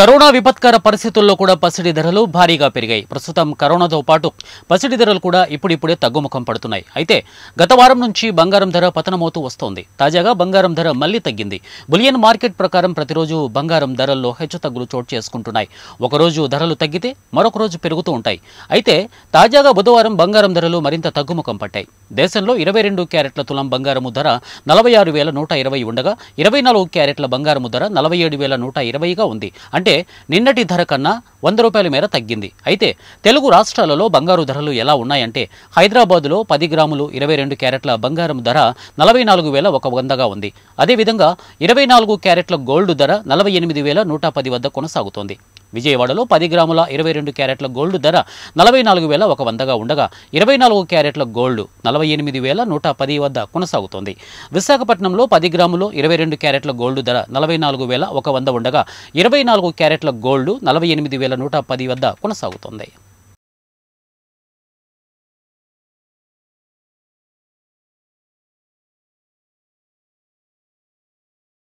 corona విపత్కర పరిస్థితుల్లో కూడా పసిడి ధరలు భారీగా పెరిగాయి ప్రస్తుతం కరోనాతో పాటు పసిడి ధరలు కూడా ఇప్పుడిప్పుడే తగ్గుముఖం పడుతున్నాయి అయితే గత వారం నుంచి బంగారం ధర పతనమవుతూ వస్తోంది తాజాగా బంగారం ధర మళ్లీ తగ్గింది బులియన్ మార్కెట్ ప్రకారం ప్రతిరోజు బంగారం ధరల్లో హెచ్చు తగ్గులు చోటు చేసుకుంటున్నాయి ఒకరోజు ధరలు తగ్గితే మరొక రోజు పెరుగుతూ ఉంటాయి అయితే తాజాగా బుధవారం బంగారం ధరలు మరింత తగ్గుముఖం పట్టాయి దేశంలో ఇరవై రెండు క్యారెట్ల తులం బంగారము ధర నలభై ఆరు వేల నూట ఇరవై ఉండగా ఇరవై నాలుగు క్యారెట్ల బంగారము ధర నలభై ఏడు వేల నూట ఇరవైగా ఉంది అంటే అంటే నిన్నటి ధర కన్నా వంద రూపాయల మేర తగ్గింది అయితే తెలుగు రాష్ట్రాలలో బంగారు ధరలు ఎలా ఉన్నాయంటే హైదరాబాదులో పది గ్రాములు ఇరవై రెండు క్యారెట్ల బంగారం ధర నలభై నాలుగు వేల ఒక వందగా ఉంది అదేవిధంగా ఇరవై నాలుగు క్యారెట్ల గోల్డ్ ధర నలభై ఎనిమిది వేల నూట పది వద్ద కొనసాగుతోంది విజయవాడలో పది గ్రాముల ఇరవై రెండు క్యారెట్ల గోల్డ్ ధర నలభై నాలుగు వేల ఒక వందగా ఉండగా ఇరవై నాలుగు క్యారెట్ల గోల్డ్ నలభై ఎనిమిది వేల నూట పది వద్ద కొనసాగుతోంది విశాఖపట్నంలో పది గ్రాములు ఇరవై రెండు క్యారెట్ల గోల్డ్ ధర నలభై నాలుగు వేల ఒక వంద ఉండగా ఇరవై నాలుగు క్యారెట్ల గోల్డ్ నలభై ఎనిమిది వేల నూట పది వద్ద కొనసాగుతోంది